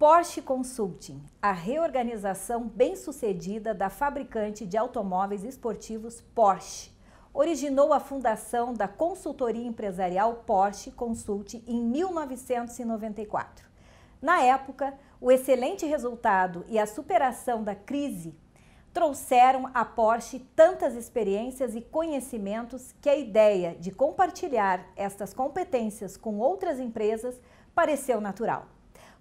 Porsche Consulting, a reorganização bem-sucedida da fabricante de automóveis esportivos Porsche, originou a fundação da consultoria empresarial Porsche Consulting em 1994. Na época, o excelente resultado e a superação da crise trouxeram à Porsche tantas experiências e conhecimentos que a ideia de compartilhar estas competências com outras empresas pareceu natural.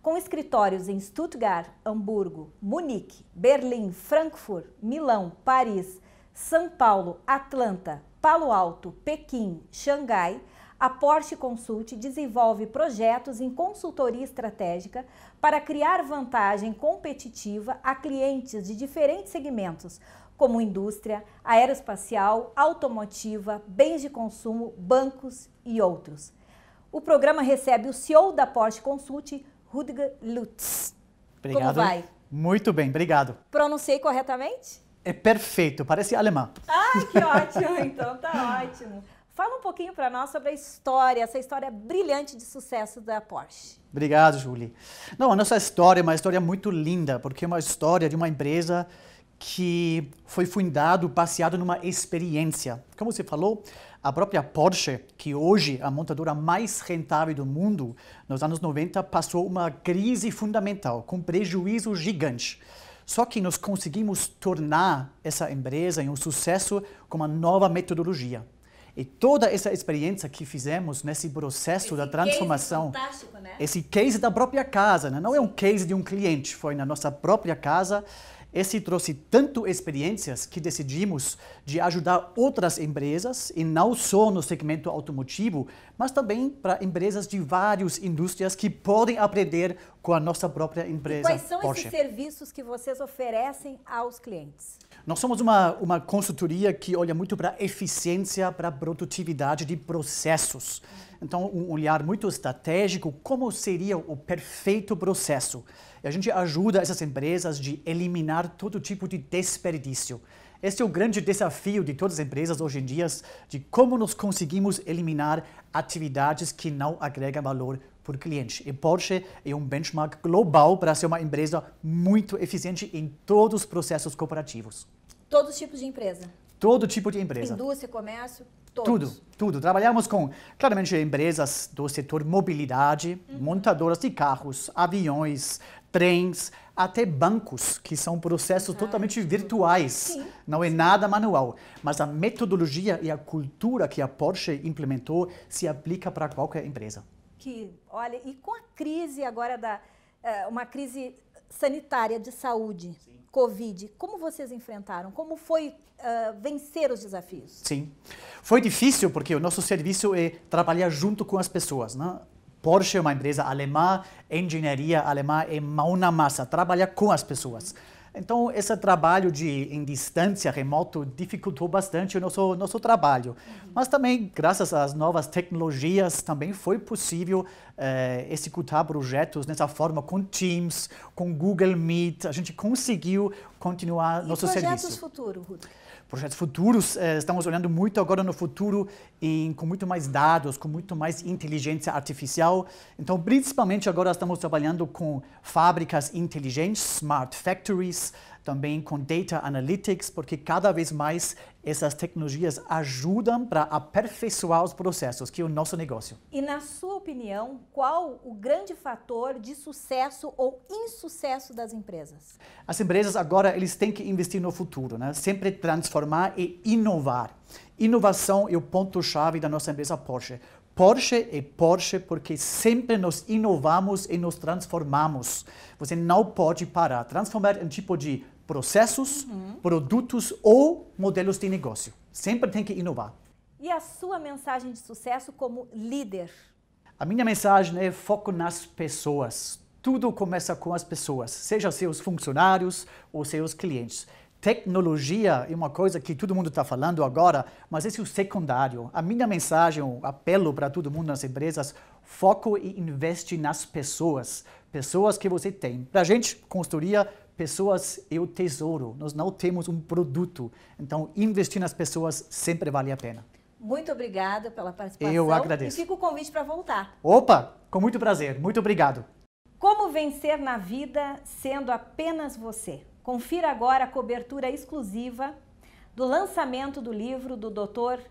Com escritórios em Stuttgart, Hamburgo, Munique, Berlim, Frankfurt, Milão, Paris, São Paulo, Atlanta, Palo Alto, Pequim, Xangai, a Porsche Consult desenvolve projetos em consultoria estratégica para criar vantagem competitiva a clientes de diferentes segmentos, como indústria, aeroespacial, automotiva, bens de consumo, bancos e outros. O programa recebe o CEO da Porsche Consult, Rudger Lutz. Obrigado. Como vai? Muito bem, obrigado. Pronunciei corretamente? É perfeito, parece alemão. Ah, que ótimo, então tá ótimo. Fala um pouquinho para nós sobre a história, essa história brilhante de sucesso da Porsche. Obrigado, Julie. Não, a nossa história é uma história muito linda, porque é uma história de uma empresa que foi fundado baseado numa experiência. Como você falou, a própria Porsche, que hoje é a montadora mais rentável do mundo, nos anos 90 passou uma crise fundamental, com prejuízo gigante. Só que nós conseguimos tornar essa empresa em um sucesso com uma nova metodologia. E toda essa experiência que fizemos nesse processo esse da transformação, case né? esse case da própria casa, né? não é um case de um cliente, foi na nossa própria casa esse trouxe tanto experiências que decidimos de ajudar outras empresas, e não só no segmento automotivo, mas também para empresas de várias indústrias que podem aprender com a nossa própria empresa. E quais são Porsche. esses serviços que vocês oferecem aos clientes? Nós somos uma, uma consultoria que olha muito para eficiência, para produtividade de processos. Então, um olhar muito estratégico, como seria o perfeito processo. E a gente ajuda essas empresas de eliminar todo tipo de desperdício. Este é o grande desafio de todas as empresas hoje em dia, de como nós conseguimos eliminar atividades que não agregam valor por clientes. E Porsche é um benchmark global para ser uma empresa muito eficiente em todos os processos corporativos. Todos os tipos de empresa? Todo tipo de empresa. Indústria, comércio, todos. Tudo, tudo. Trabalhamos com, claramente, empresas do setor mobilidade, uhum. montadoras de carros, aviões, trens, até bancos, que são processos ah, totalmente virtuais. Sim. Não é nada manual. Mas a metodologia e a cultura que a Porsche implementou se aplica para qualquer empresa que, olha, e com a crise agora da é, uma crise sanitária de saúde, Sim. Covid, como vocês enfrentaram? Como foi uh, vencer os desafios? Sim, foi difícil porque o nosso serviço é trabalhar junto com as pessoas, né? Porsche é uma empresa alemã, engenharia alemã é mão na massa, trabalhar com as pessoas. Então, esse trabalho de em distância, remoto, dificultou bastante o nosso, nosso trabalho. Uhum. Mas também, graças às novas tecnologias, também foi possível eh, executar projetos nessa forma com Teams, com Google Meet. A gente conseguiu continuar e nosso serviço. E projetos futuros, Ruth? projetos futuros. Eh, estamos olhando muito agora no futuro com muito mais dados, com muito mais inteligência artificial. Então, principalmente agora estamos trabalhando com fábricas inteligentes, smart factories, também com data analytics, porque cada vez mais essas tecnologias ajudam para aperfeiçoar os processos, que é o nosso negócio. E na sua opinião, qual o grande fator de sucesso ou insucesso das empresas? As empresas agora eles têm que investir no futuro, né? Sempre transformar e inovar. Inovação é o ponto chave da nossa empresa Porsche. Porsche é Porsche porque sempre nos inovamos e nos transformamos. Você não pode parar. Transformar é um tipo de processos, uhum. produtos ou modelos de negócio. Sempre tem que inovar. E a sua mensagem de sucesso como líder? A minha mensagem é foco nas pessoas. Tudo começa com as pessoas, seja seus funcionários ou seus clientes. Tecnologia é uma coisa que todo mundo está falando agora, mas esse é o secundário. A minha mensagem, o apelo para todo mundo nas empresas, foco e investe nas pessoas. Pessoas que você tem. Para a gente, construir pessoas é o tesouro, nós não temos um produto. Então, investir nas pessoas sempre vale a pena. Muito obrigada pela participação. Eu agradeço. E fica o convite para voltar. Opa, com muito prazer. Muito obrigado. Como vencer na vida sendo apenas você? Confira agora a cobertura exclusiva do lançamento do livro do Dr.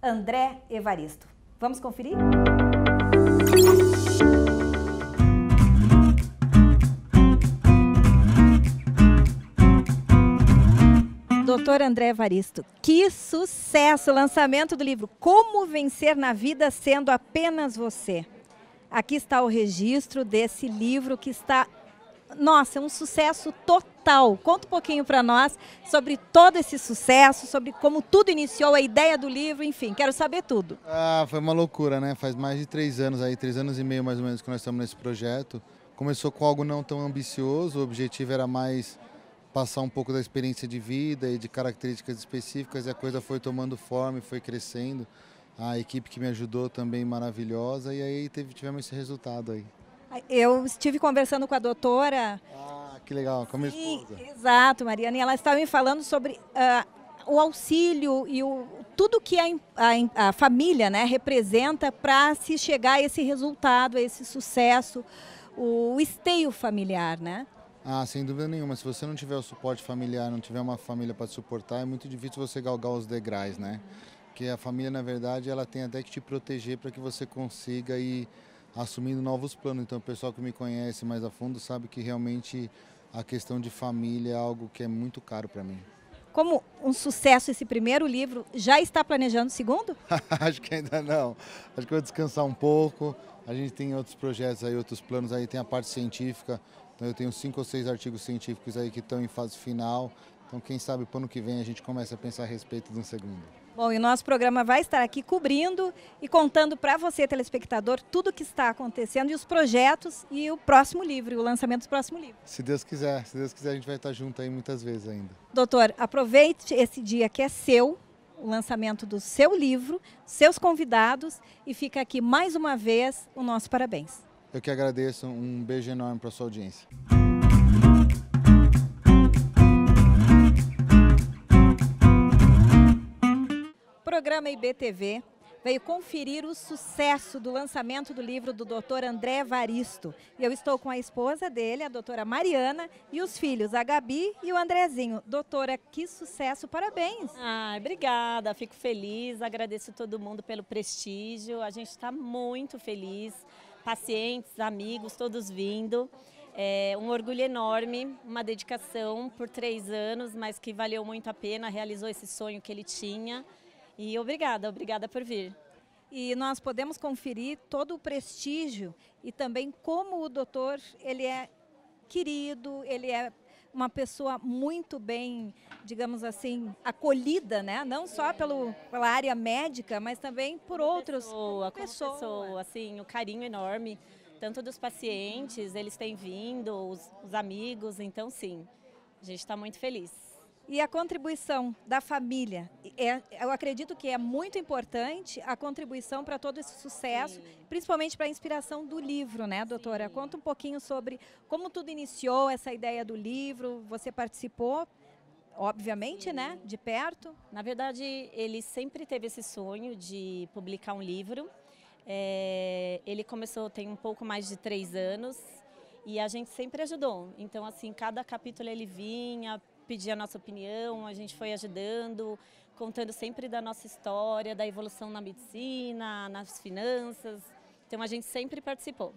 André Evaristo. Vamos conferir? Música Doutor André Evaristo, que sucesso! Lançamento do livro Como Vencer na Vida Sendo Apenas Você. Aqui está o registro desse livro que está, nossa, é um sucesso total. Conta um pouquinho para nós sobre todo esse sucesso, sobre como tudo iniciou, a ideia do livro, enfim, quero saber tudo. Ah, foi uma loucura, né? Faz mais de três anos aí, três anos e meio mais ou menos que nós estamos nesse projeto. Começou com algo não tão ambicioso, o objetivo era mais passar um pouco da experiência de vida e de características específicas e a coisa foi tomando forma e foi crescendo. A equipe que me ajudou também maravilhosa e aí teve, tivemos esse resultado aí. Eu estive conversando com a doutora. Ah, que legal, com a minha Sim, esposa. Exato, Mariana, e ela estava me falando sobre uh, o auxílio e o, tudo que a, a, a família né, representa para se chegar a esse resultado, a esse sucesso, o esteio familiar, né? Ah, sem dúvida nenhuma. Se você não tiver o suporte familiar, não tiver uma família para te suportar, é muito difícil você galgar os degraus, né? Porque a família, na verdade, ela tem até que te proteger para que você consiga ir assumindo novos planos. Então, o pessoal que me conhece mais a fundo sabe que realmente a questão de família é algo que é muito caro para mim. Como um sucesso esse primeiro livro, já está planejando o segundo? Acho que ainda não. Acho que vou descansar um pouco. A gente tem outros projetos aí, outros planos aí, tem a parte científica então eu tenho cinco ou seis artigos científicos aí que estão em fase final. Então quem sabe para o ano que vem a gente começa a pensar a respeito de um segundo. Bom, e o nosso programa vai estar aqui cobrindo e contando para você, telespectador, tudo o que está acontecendo e os projetos e o próximo livro, o lançamento do próximo livro. Se Deus quiser, se Deus quiser a gente vai estar junto aí muitas vezes ainda. Doutor, aproveite esse dia que é seu, o lançamento do seu livro, seus convidados e fica aqui mais uma vez o nosso parabéns. Eu que agradeço, um beijo enorme para sua audiência. O programa IBTV veio conferir o sucesso do lançamento do livro do Dr. André Varisto. Eu estou com a esposa dele, a doutora Mariana, e os filhos, a Gabi e o Andrezinho. Doutora, que sucesso, parabéns! Ah, obrigada, fico feliz, agradeço todo mundo pelo prestígio, a gente está muito feliz pacientes, amigos, todos vindo. É um orgulho enorme, uma dedicação por três anos, mas que valeu muito a pena, realizou esse sonho que ele tinha. E obrigada, obrigada por vir. E nós podemos conferir todo o prestígio e também como o doutor ele é querido, ele é uma pessoa muito bem, digamos assim, acolhida, né? Não só pelo, pela área médica, mas também por outros. Pessoa, pessoa. pessoa, assim, o um carinho enorme, tanto dos pacientes, eles têm vindo, os, os amigos, então sim, a gente está muito feliz. E a contribuição da família, é, eu acredito que é muito importante a contribuição para todo esse sucesso, Sim. principalmente para a inspiração do livro, né, doutora? Sim. Conta um pouquinho sobre como tudo iniciou, essa ideia do livro, você participou, obviamente, né, Sim. né, de perto. Na verdade, ele sempre teve esse sonho de publicar um livro. É, ele começou tem um pouco mais de três anos e a gente sempre ajudou. Então, assim, cada capítulo ele vinha, pedir a nossa opinião, a gente foi ajudando, contando sempre da nossa história, da evolução na medicina, nas finanças. Então a gente sempre participou.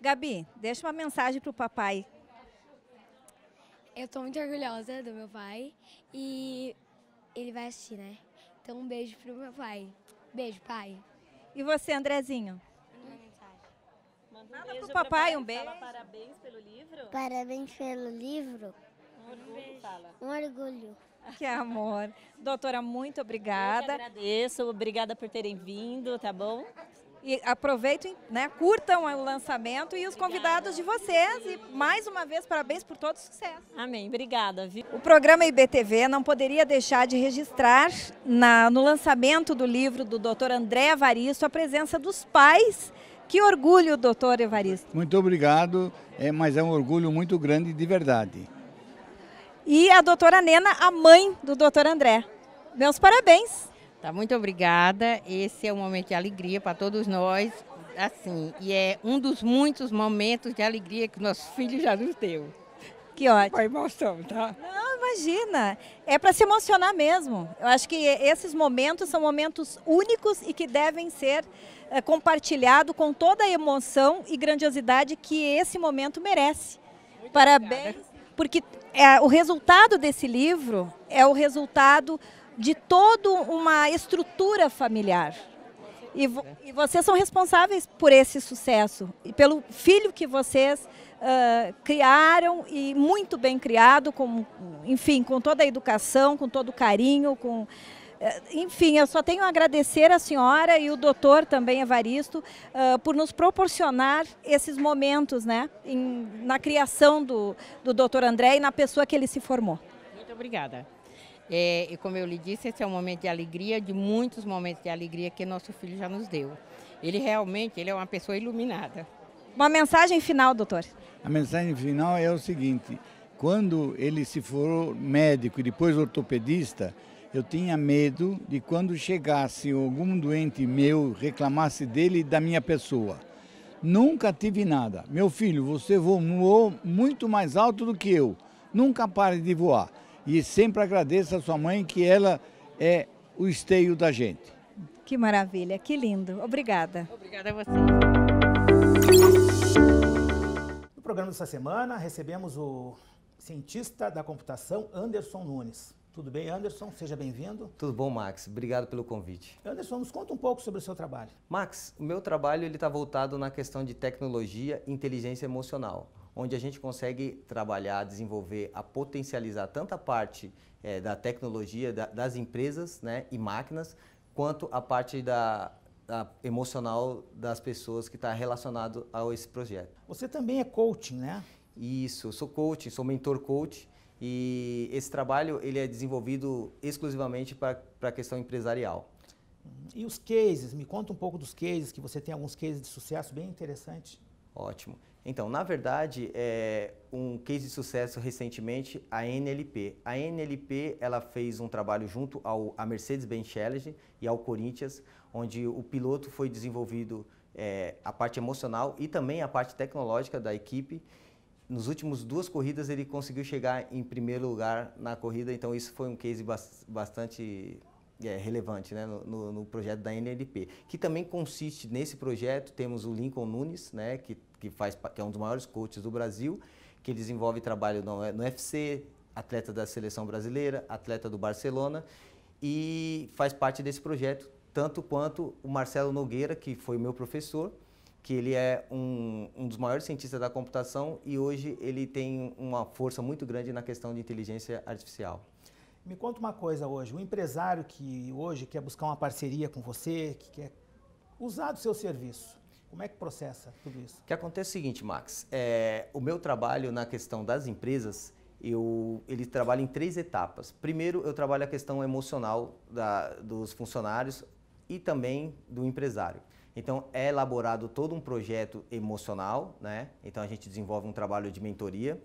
Gabi, deixa uma mensagem para o papai. Eu estou muito orgulhosa do meu pai e ele vai assistir, né? Então um beijo para o meu pai. Beijo, pai. E você, Andrezinho? Manda um Nada beijo pro papai, um beijo. Parabéns pelo livro. Parabéns pelo livro. Um orgulho. Que amor. Doutora, muito obrigada. Eu agradeço, obrigada por terem vindo, tá bom? E aproveitem, né, curtam o lançamento e os convidados de vocês. E mais uma vez, parabéns por todo o sucesso. Amém, obrigada. Viu? O programa IBTV não poderia deixar de registrar na, no lançamento do livro do Dr. André Avaristo a presença dos pais. Que orgulho, doutor Evaristo. Muito obrigado, é, mas é um orgulho muito grande de verdade e a doutora Nena, a mãe do doutor André. Meus parabéns. Tá, muito obrigada. Esse é um momento de alegria para todos nós, assim, e é um dos muitos momentos de alegria que nossos filhos já nos deu. Que ótimo. Foi emoção, tá? Não, imagina. É para se emocionar mesmo. Eu acho que esses momentos são momentos únicos e que devem ser é, eh, compartilhados com toda a emoção e grandiosidade que esse momento merece. Muito Parabéns, obrigada. porque é, o resultado desse livro é o resultado de toda uma estrutura familiar. E, vo e, vocês são responsáveis por esse sucesso e pelo filho que vocês uh, criaram e muito bem criado, com, enfim, com toda a educação, com todo o carinho, com eh, enfim, eu só tenho a agradecer a senhora e o doutor também, Evaristo, uh, por nos proporcionar esses momentos né, em, na criação do, do doutor André e na pessoa que ele se formou. Muito obrigada. É, e como eu lhe disse, esse é um momento de alegria, de muitos momentos de alegria que nosso filho já nos deu. Ele realmente ele é uma pessoa iluminada. Uma mensagem final, doutor. A mensagem final é o seguinte: quando ele se for médico e depois ortopedista, eu tinha medo de quando chegasse algum doente meu, reclamasse dele e da minha pessoa. Nunca tive nada. Meu filho, você voou muito mais alto do que eu. Nunca pare de voar. E sempre agradeça a sua mãe, que ela é o esteio da gente. Que maravilha, que lindo. Obrigada. Obrigada a você. No programa dessa semana, recebemos o cientista da computação Anderson Nunes. Tudo bem, Anderson? Seja bem-vindo. Tudo bom, Max? Obrigado pelo convite. Anderson, nos conta um pouco sobre o seu trabalho. Max, o meu trabalho está voltado na questão de tecnologia e inteligência emocional, onde a gente consegue trabalhar, desenvolver, a potencializar tanta parte é, da tecnologia da, das empresas né, e máquinas, quanto a parte da emocional das pessoas que está relacionado a esse projeto. Você também é coaching, né? Isso, eu sou coaching, sou mentor coach e esse trabalho ele é desenvolvido exclusivamente para a questão empresarial. E os cases? Me conta um pouco dos cases, que você tem alguns cases de sucesso bem interessantes. Ótimo. Então, na verdade, é um case de sucesso recentemente, a NLP. A NLP ela fez um trabalho junto ao, à Mercedes-Benz Challenge e ao Corinthians, onde o piloto foi desenvolvido é, a parte emocional e também a parte tecnológica da equipe nos últimos duas corridas ele conseguiu chegar em primeiro lugar na corrida, então isso foi um case bastante é, relevante né, no, no, projeto da NLP, que também consiste nesse projeto, temos o Lincoln Nunes, né, que, que, faz, que é um dos maiores coaches do Brasil, que desenvolve trabalho no, no UFC, atleta da seleção brasileira, atleta do Barcelona, e faz parte desse projeto, tanto quanto o Marcelo Nogueira, que foi meu professor, que ele é um, um, dos maiores cientistas da computação e hoje ele tem uma força muito grande na questão de inteligência artificial. Me conta uma coisa hoje, o empresário que hoje quer buscar uma parceria com você, que quer usar do seu serviço, como é que processa tudo isso? O que acontece é o seguinte, Max, é, o meu trabalho na questão das empresas, eu, ele trabalha em três etapas. Primeiro, eu trabalho a questão emocional da, dos funcionários e também do empresário. Então é elaborado todo um projeto emocional, né? Então a gente desenvolve um trabalho de mentoria.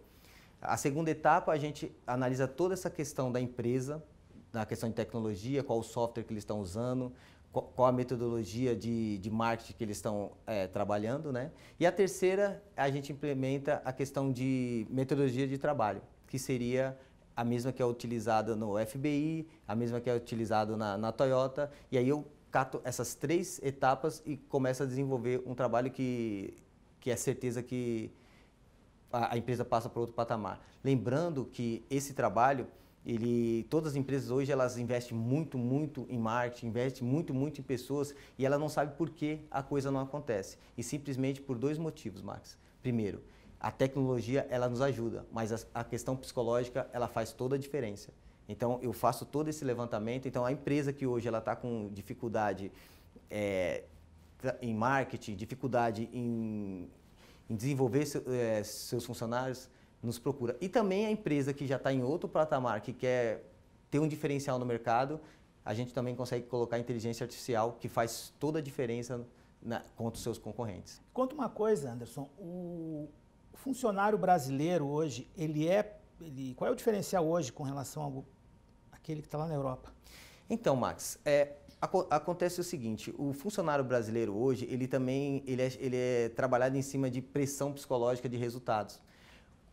A segunda etapa a gente analisa toda essa questão da empresa, na questão de tecnologia, qual o software que eles estão usando, qual a metodologia de, de marketing que eles estão é, trabalhando, né? E a terceira, a gente implementa a questão de metodologia de trabalho, que seria a mesma que é utilizada no FBI, a mesma que é utilizada na, na Toyota, e aí eu cato essas três etapas e começo a desenvolver um trabalho que, que é certeza que a, a empresa passa para outro patamar. Lembrando que esse trabalho, ele, todas as empresas hoje elas investem muito, muito em marketing, investem muito, muito em pessoas e ela não sabe por que a coisa não acontece. E simplesmente por dois motivos, Max. Primeiro, a tecnologia ela nos ajuda, mas a, a questão psicológica ela faz toda a diferença. Então, eu faço todo esse levantamento. Então, a empresa que hoje ela está com dificuldade é, em marketing, dificuldade em, em desenvolver seu, é, seus funcionários, nos procura. E também a empresa que já está em outro patamar, que quer ter um diferencial no mercado, a gente também consegue colocar inteligência artificial, que faz toda a diferença na, contra os seus concorrentes. Conta uma coisa, Anderson. O funcionário brasileiro hoje, ele é. Ele, qual é o diferencial hoje com relação ao aquele que está lá na Europa. Então, Max, é, acontece o seguinte, o funcionário brasileiro hoje, ele também ele é, ele é trabalhado em cima de pressão psicológica de resultados.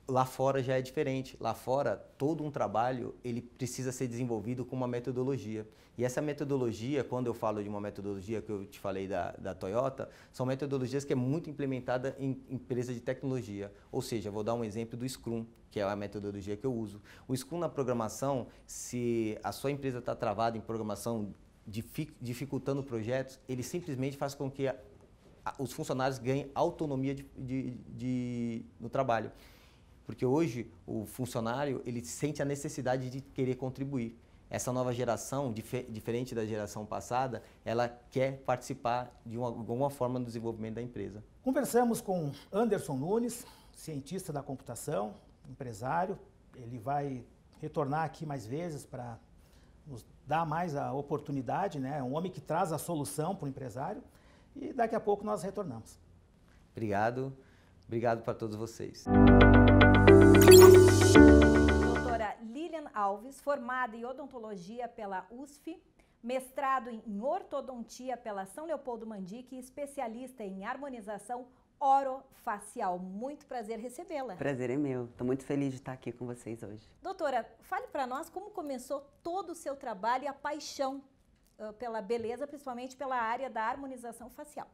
Lá fora já é diferente. Lá fora, todo um trabalho ele precisa ser desenvolvido com uma metodologia. E essa metodologia, quando eu falo de uma metodologia que eu te falei da, da Toyota, são metodologias que é muito implementada em empresa de tecnologia. Ou seja, vou dar um exemplo do Scrum, que é a metodologia que eu uso. O Scrum na programação, se a sua empresa está travada em programação, dificultando projetos, ele simplesmente faz com que a, a, os funcionários ganhem autonomia de, de, de, no trabalho. Porque hoje o funcionário ele sente a necessidade de querer contribuir. Essa nova geração, dif diferente da geração passada, ela quer participar de uma, alguma forma no desenvolvimento da empresa. Conversamos com Anderson Nunes, cientista da computação, empresário. Ele vai retornar aqui mais vezes para nos dar mais a oportunidade, né? É um homem que traz a solução para o empresário. E daqui a pouco nós retornamos. Obrigado. Obrigado para todos vocês. Doutora Lilian Alves, formada em odontologia pela USF, mestrado em ortodontia pela São Leopoldo Mandique e especialista em harmonização orofacial. Muito prazer recebê-la. Prazer é meu. Estou muito feliz de estar aqui com vocês hoje. Doutora, fale para nós como começou todo o seu trabalho e a paixão pela beleza, principalmente pela área da harmonização facial.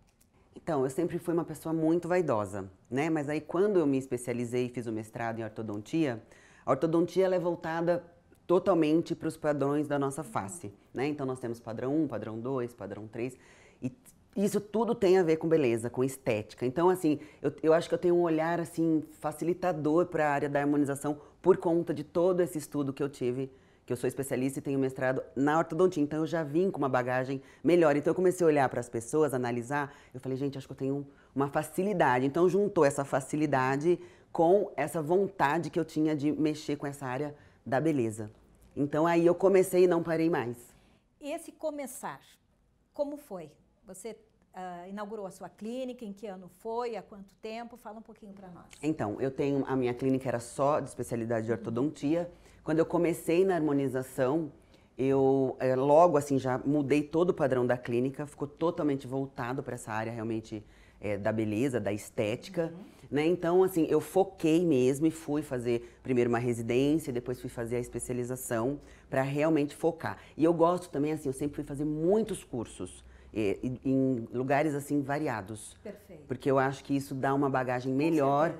Então, eu sempre fui uma pessoa muito vaidosa, né? Mas aí quando eu me especializei e fiz o mestrado em ortodontia, a ortodontia é voltada totalmente para os padrões da nossa face, né? Então nós temos padrão 1, padrão 2, padrão 3 e isso tudo tem a ver com beleza, com estética. Então, assim, eu, eu acho que eu tenho um olhar assim facilitador para a área da harmonização por conta de todo esse estudo que eu tive que eu sou especialista e tenho mestrado na ortodontia, então eu já vim com uma bagagem melhor. Então eu comecei a olhar para as pessoas, analisar, eu falei, gente, acho que eu tenho uma facilidade. Então juntou essa facilidade com essa vontade que eu tinha de mexer com essa área da beleza. Então aí eu comecei e não parei mais. Esse começar, como foi? Você Uh, inaugurou a sua clínica, em que ano foi, há quanto tempo? Fala um pouquinho para nós. Então, eu tenho a minha clínica era só de especialidade de uhum. ortodontia. Uhum. Quando eu comecei na harmonização, eu é, logo assim já mudei todo o padrão da clínica, ficou totalmente voltado para essa área realmente é, da beleza, da estética, uhum. né? Então assim eu foquei mesmo e fui fazer primeiro uma residência, depois fui fazer a especialização para realmente focar. E eu gosto também assim, eu sempre fui fazer muitos cursos. em lugares assim variados. Perfeito. Porque eu acho que isso dá uma bagagem melhor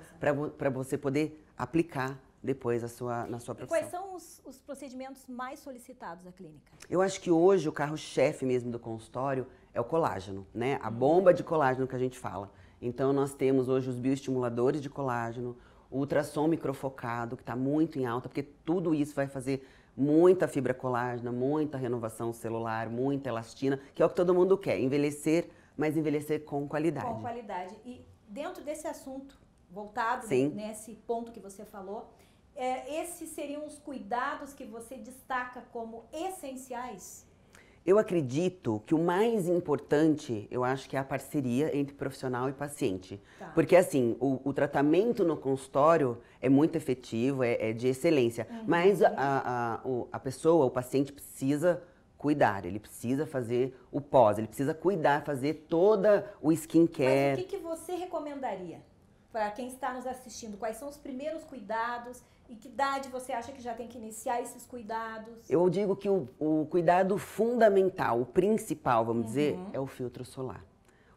para você poder aplicar depois a sua, na sua profissão. E quais são os, os procedimentos mais solicitados da clínica? Eu acho que hoje o carro-chefe mesmo do consultório é o colágeno, né? A hum. bomba de colágeno que a gente fala. Então nós temos hoje os bioestimuladores de colágeno, o ultrassom microfocado, que está muito em alta, porque tudo isso vai fazer muita fibra colágena, muita renovação celular, muita elastina, que é o que todo mundo quer, envelhecer, mas envelhecer com qualidade. Com qualidade. E dentro desse assunto, voltado Sim. nesse ponto que você falou, é, esses seriam os cuidados que você destaca como essenciais? Eu acredito que o mais importante, eu acho que é a parceria entre profissional e paciente. Tá. Porque, assim, o, o, tratamento no consultório é muito efetivo, é, é de excelência. Uhum. Mas a, a, a pessoa, o paciente precisa cuidar, ele precisa fazer o pós, ele precisa cuidar, fazer toda o skincare. Mas o que, que você recomendaria para quem está nos assistindo? Quais são os primeiros cuidados e que idade você acha que já tem que iniciar esses cuidados? Eu digo que o, o cuidado fundamental, o principal, vamos uhum. dizer, é o filtro solar.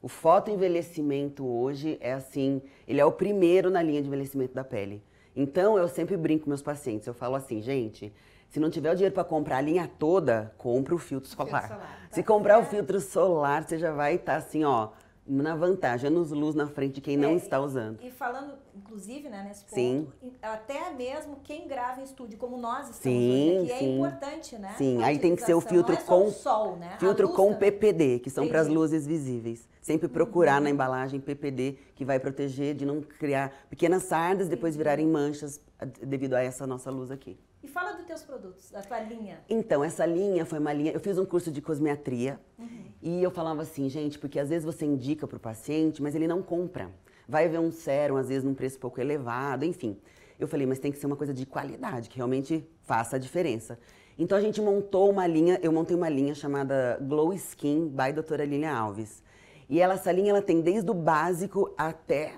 O fotoenvelhecimento hoje é assim, ele é o primeiro na linha de envelhecimento da pele. Então eu sempre brinco com meus pacientes, eu falo assim, gente, se não tiver o dinheiro para comprar a linha toda, compra o filtro solar. Filtro solar tá? Se comprar o filtro solar, você já vai estar tá assim, ó, na vantagem, é nos luz na frente de quem é, não está usando. E, falando, inclusive, né, nesse ponto, sim. até mesmo quem grava em estúdio, como nós estamos sim, é sim. é importante, né? Sim, aí tem que ser o filtro é com o sol, né? Filtro com também. PPD, que são para as luzes visíveis. Sempre uhum. procurar uhum. na embalagem PPD, que vai proteger de não criar pequenas sardas, depois virarem manchas ah, devido a essa nossa luz aqui. E fala dos teus produtos, da tua linha. Então, essa linha foi uma linha. Eu fiz um curso de cosmetria uhum. e eu falava assim, gente, porque às vezes você indica para o paciente, mas ele não compra. Vai ver um sérum, às vezes, num preço pouco elevado, enfim. Eu falei, mas tem que ser uma coisa de qualidade, que realmente faça a diferença. Então a gente montou uma linha, eu montei uma linha chamada Glow Skin by Doutora Lilia Alves. E ela, essa linha ela tem desde o básico até.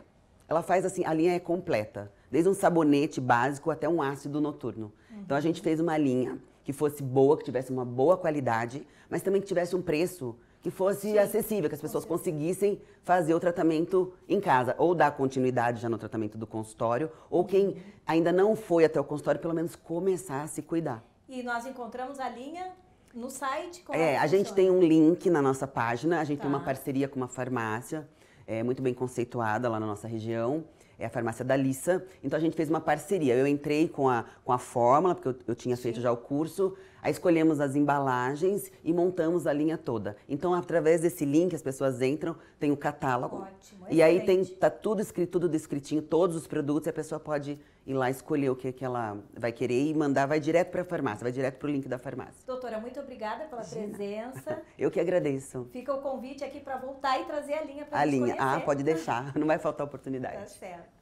Ela faz assim, a linha é completa desde um sabonete básico até um ácido noturno. Uhum. Então a gente fez uma linha que fosse boa, que tivesse uma boa qualidade, mas também que tivesse um preço que fosse Sim. acessível, que as pessoas conseguissem fazer o tratamento em casa, ou dar continuidade já no tratamento do consultório, ou quem ainda não foi até o consultório, pelo menos começar a se cuidar. E nós encontramos a linha no site? é, é a gente tem um link na nossa página, a gente tá. tem uma tá. parceria com uma farmácia, é, muito bem conceituada lá na nossa região é a farmácia da Lissa. Então a gente fez uma parceria. Eu entrei com a, com a fórmula, porque eu, eu tinha Sim. feito já o curso. Aí escolhemos as embalagens e montamos a linha toda. Então, através desse link, as pessoas entram, tem o catálogo. Ótimo, e aí tem, tá tudo escrito, tudo descritinho, todos os produtos, e a pessoa pode ir lá escolher o que, que ela vai querer e mandar, vai direto para a farmácia, vai direto para o link da farmácia. Doutora, muito obrigada pela presença. Eu que agradeço. Fica o convite aqui para voltar e trazer a linha para a linha. Ah, pode deixar, não vai faltar oportunidade. Tá certo.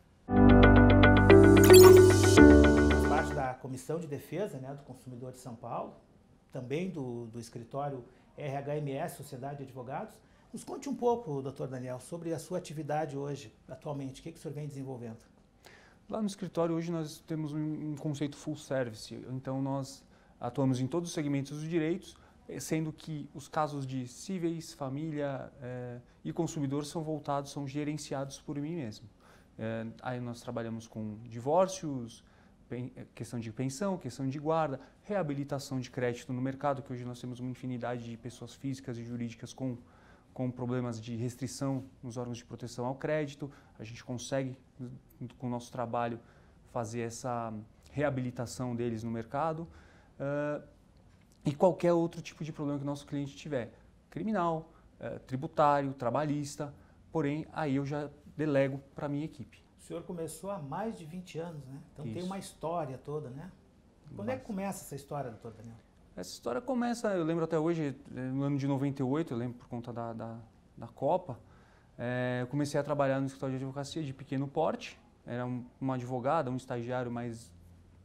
Parte da Comissão de Defesa né, do Consumidor de São Paulo, também do, do escritório RHMS, Sociedade de Advogados, nos conte um pouco, doutor Daniel, sobre a sua atividade hoje, atualmente. O que, que o senhor vem desenvolvendo? Lá no escritório hoje nós temos um conceito full service, então nós atuamos em todos os segmentos dos direitos, eh, sendo que os casos de cíveis, família eh, e consumidor são voltados, são gerenciados por mim mesmo. Eh, aí nós trabalhamos com divórcios, questão de pensão, questão de guarda, reabilitação de crédito no mercado, que hoje nós temos uma infinidade de pessoas físicas e jurídicas com com problemas de restrição nos órgãos de proteção ao crédito, a gente consegue com o nosso trabalho, fazer essa reabilitação deles no mercado. Uh, e qualquer outro tipo de problema que o nosso cliente tiver, criminal, uh, tributário, trabalhista, porém aí eu já delego para a minha equipe. O senhor começou há mais de 20 anos, né? Então Isso. tem uma história toda, né? Quando Mas... é que começa essa história, doutor Daniel? Essa história começa, eu lembro até hoje, eh, no ano de 98, eu lembro por conta da, da, da Copa, é, eu comecei a trabalhar no escritório de advocacia de pequeno porte, era uma advogada, um estagiário, mas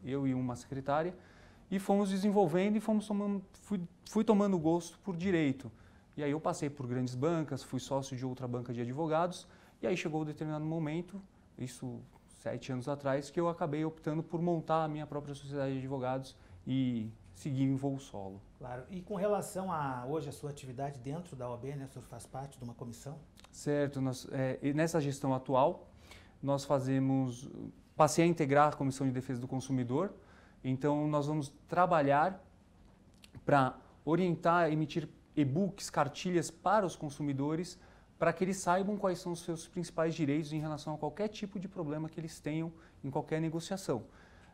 eu e uma secretária, e fomos desenvolvendo e fomos tomando, fui, fui tomando gosto por direito. E aí eu passei por grandes bancas, fui sócio de outra banca de advogados, e aí chegou um determinado momento, isso sete anos atrás, que eu acabei optando por montar a minha própria sociedade de advogados e seguir em voo solo. Claro. E com relação a hoje a sua atividade dentro da OAB, né, o senhor faz parte de uma comissão? Certo. Nós, é, nessa gestão atual, nós fazemos, passei a integrar a Comissão de Defesa do Consumidor, então nós vamos trabalhar para orientar, emitir e-books, cartilhas para os consumidores, para que eles saibam quais são os seus principais direitos em relação a qualquer tipo de problema que eles tenham em qualquer negociação.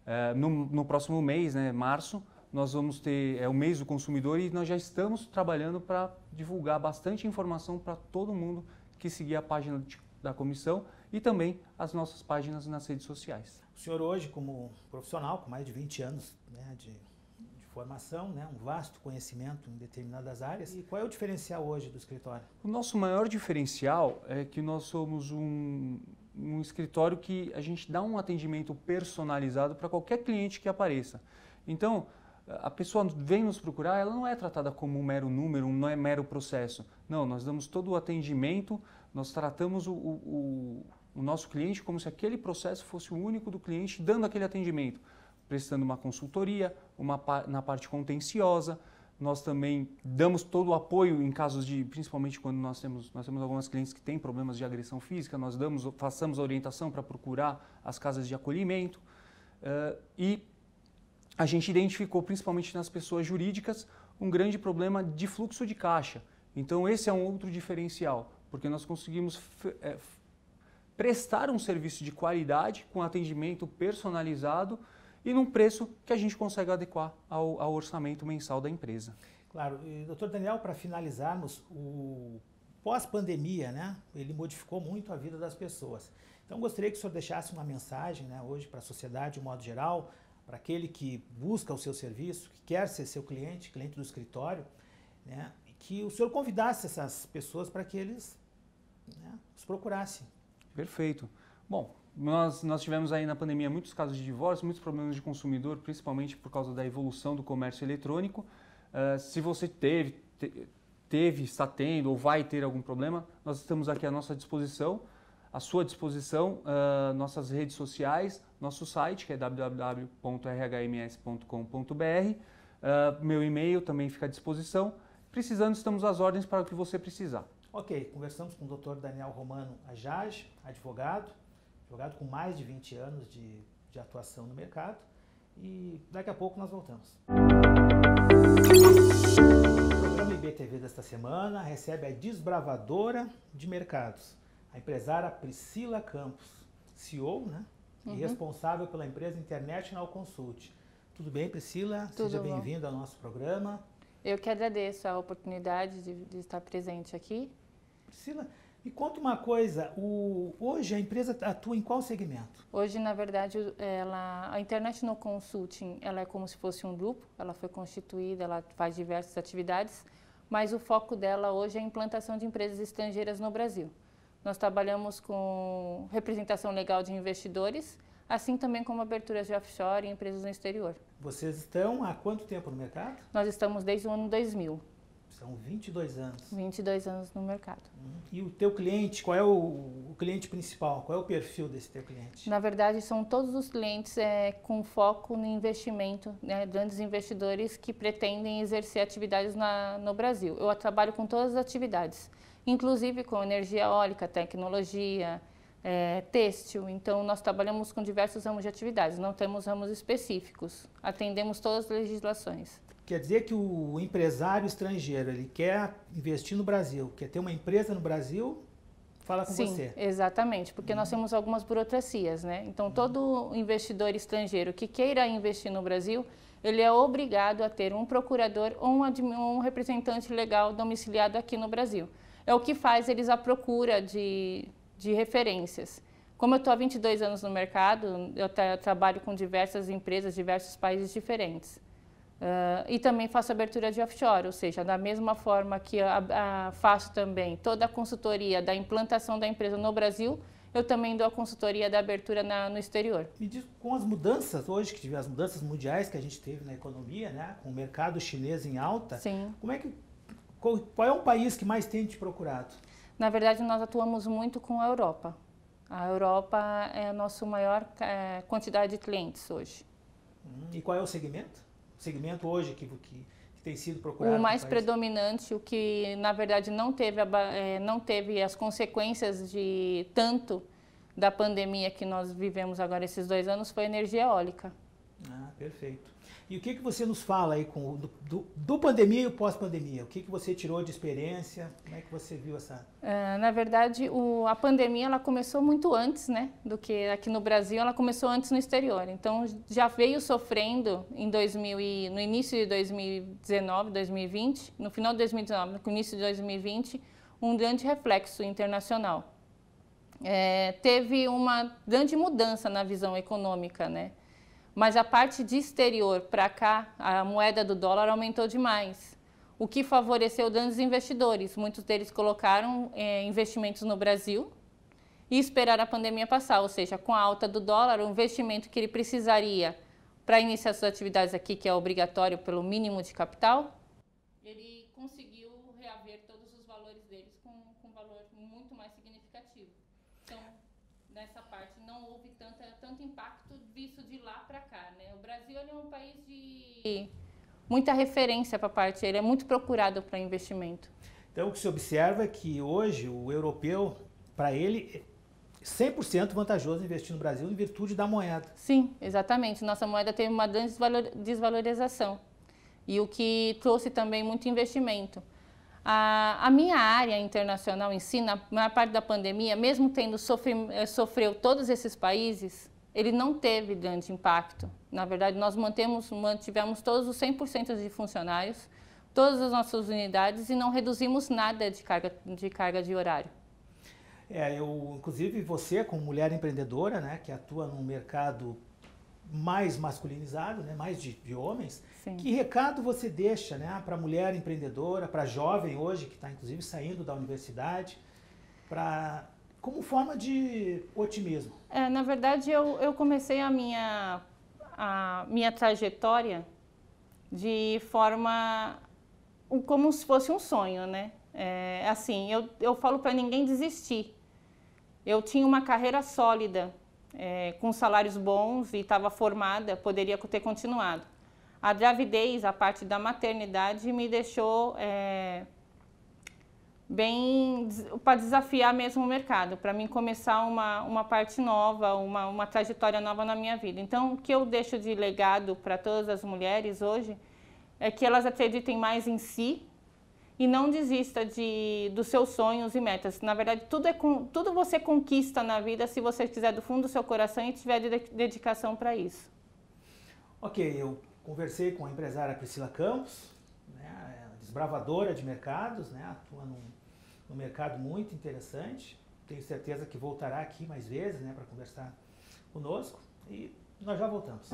É, no, no, próximo mês, né, março, nós vamos ter é o mês do consumidor e nós já estamos trabalhando para divulgar bastante informação para todo mundo que seguir a página de, da comissão e também as nossas páginas nas redes sociais. O senhor hoje, como profissional, com mais de 20 anos né, de, de, formação, né, um vasto conhecimento em determinadas áreas, e qual é o diferencial hoje do escritório? O nosso maior diferencial é que nós somos um, um escritório que a gente dá um atendimento personalizado para qualquer cliente que apareça. Então, a pessoa vem nos procurar, ela não é tratada como um mero número, não é mero processo. Não, nós damos todo o atendimento, nós tratamos o, o, o nosso cliente como se aquele processo fosse o único do cliente dando aquele atendimento, prestando uma consultoria, uma na parte contenciosa. Nós também damos todo o apoio em casos de, principalmente quando nós temos, nós temos algumas clientes que têm problemas de agressão física, nós damos, façamos orientação para procurar as casas de acolhimento. Uh, e a gente identificou, principalmente nas pessoas jurídicas, um grande problema de fluxo de caixa. Então, esse é um outro diferencial, porque nós conseguimos eh, prestar um serviço de qualidade, com atendimento personalizado e num preço que a gente consegue adequar ao, ao orçamento mensal da empresa. Claro. E, doutor Daniel, para finalizarmos, o pós-pandemia, né, ele modificou muito a vida das pessoas. Então, gostaria que o senhor deixasse uma mensagem né, hoje para a sociedade, de um modo geral, para aquele que busca o seu serviço, que quer ser seu cliente, cliente do escritório, né, que o senhor convidasse essas pessoas para que eles né, os procurassem. Perfeito. Bom, nós, nós tivemos aí na pandemia muitos casos de divórcio, muitos problemas de consumidor, principalmente por causa da evolução do comércio eletrônico. Uh, se você teve, te, teve, está tendo ou vai ter algum problema, nós estamos aqui à nossa disposição, à sua disposição, uh, nossas redes sociais, nosso site que é www.rhms.com.br, uh, ah, meu e-mail também fica à disposição. Precisando, estamos às ordens para o que você precisar. Ok, conversamos com o doutor Daniel Romano Ajaj, advogado, advogado com mais de 20 anos de, de atuação no mercado, e daqui a pouco nós voltamos. O programa IBTV desta semana recebe a desbravadora de mercados, a empresária Priscila Campos, CEO né, uhum. e responsável pela empresa International Consult. Tudo bem, Priscila? Tudo Seja bem-vinda ao nosso programa. Eu que agradeço a oportunidade de, de estar presente aqui Priscila, me conta uma coisa, o, hoje a empresa atua em qual segmento? Hoje, na verdade, ela, a International Consulting ela é como se fosse um grupo, ela foi constituída, ela faz diversas atividades, mas o foco dela hoje é a implantação de empresas estrangeiras no Brasil. Nós trabalhamos com representação legal de investidores, assim também como aberturas de offshore e empresas no exterior. Vocês estão há quanto tempo no mercado? Nós estamos desde o ano 2000. São 22 anos. 22 anos no mercado. Uhum. E o teu cliente, qual é o, o, cliente principal? Qual é o perfil desse teu cliente? Na verdade, são todos os clientes é, com foco no investimento, né, grandes investidores que pretendem exercer atividades na, no Brasil. Eu trabalho com todas as atividades, inclusive com energia eólica, tecnologia, é, têxtil. Então, nós trabalhamos com diversos ramos de atividades, não temos ramos específicos, atendemos todas as legislações. Quer dizer que o empresário estrangeiro, ele quer investir no Brasil, quer ter uma empresa no Brasil, fala com Sim, você. Sim, exatamente, porque uhum. nós temos algumas burocracias, né? Então, todo investidor estrangeiro que queira investir no Brasil, ele é obrigado a ter um procurador ou um, um representante legal domiciliado aqui no Brasil. É o que faz eles a procura de, de referências. Como eu estou há 22 anos no mercado, eu, tra eu trabalho com diversas empresas, diversos países diferentes. Uh, e também faço abertura de offshore, ou seja, da mesma forma que a, a faço também toda a consultoria da implantação da empresa no Brasil, eu também dou a consultoria da abertura na, no exterior. Me diz, com as mudanças hoje, que as mudanças mundiais que a gente teve na economia, né, com o mercado chinês em alta, Sim. como é que qual, qual é o país que mais tem te procurado? Na verdade, nós atuamos muito com a Europa. A Europa é a nossa maior é, quantidade de clientes hoje. Hum, e qual é o segmento? segmento hoje que, que, que tem sido procurado. O mais predominante, o que na verdade não teve, a, é, não teve as consequências de tanto da pandemia que nós vivemos agora esses dois anos, foi a energia eólica. Ah, perfeito. E o que, que você nos fala aí com, do, do, do pandemia e o pós-pandemia? O que, que você tirou de experiência? Como é que você viu essa? É, na verdade, o, a pandemia ela começou muito antes, né, do que aqui no Brasil. Ela começou antes no exterior. Então já veio sofrendo em 2000 e, no início de 2019, 2020, no final de 2019, no início de 2020, um grande reflexo internacional. É, teve uma grande mudança na visão econômica, né? Mas a parte de exterior para cá, a moeda do dólar aumentou demais, o que favoreceu grandes investidores. Muitos deles colocaram é, investimentos no Brasil e esperaram a pandemia passar, ou seja, com a alta do dólar, o investimento que ele precisaria para iniciar suas atividades aqui, que é obrigatório pelo mínimo de capital, ele é um país de muita referência para a parte, ele é muito procurado para investimento. Então, o que se observa é que hoje o europeu, para ele, 100% é vantajoso investir no Brasil em virtude da moeda. Sim, exatamente. Nossa moeda teve uma grande desvalorização e o que trouxe também muito investimento. A, a minha área internacional ensina, si, na maior parte da pandemia, mesmo tendo sofre, eh, sofreu todos esses países, ele não teve grande impacto. Na verdade, nós mantemos, mantivemos todos os 100% de funcionários, todas as nossas unidades e não reduzimos nada de carga de, carga de horário. É, eu, inclusive você, como mulher empreendedora, né, que atua num mercado mais masculinizado, né, mais de, de homens, Sim. que recado você deixa né, para a mulher empreendedora, para a jovem hoje, que está inclusive saindo da universidade, para como forma de otimismo? É, na verdade, eu, eu comecei a minha, a minha trajetória de forma como se fosse um sonho, né? É, assim, eu, eu falo para ninguém desistir. Eu tinha uma carreira sólida, é, com salários bons e estava formada, poderia ter continuado. A gravidez, a parte da maternidade, me deixou é, bem para desafiar mesmo o mercado, para mim começar uma, uma parte nova, uma, uma trajetória nova na minha vida. Então, o que eu deixo de legado para todas as mulheres hoje é que elas acreditem mais em si e não desista de, dos seus sonhos e metas. Na verdade, tudo, é com, tudo você conquista na vida se você quiser do fundo do seu coração e tiver dedicação para isso. Ok, eu conversei com a empresária Priscila Campos, né, é desbravadora de mercados, né, atua num no mercado muito interessante. Tenho certeza que voltará aqui mais vezes né, para conversar conosco. E nós já voltamos.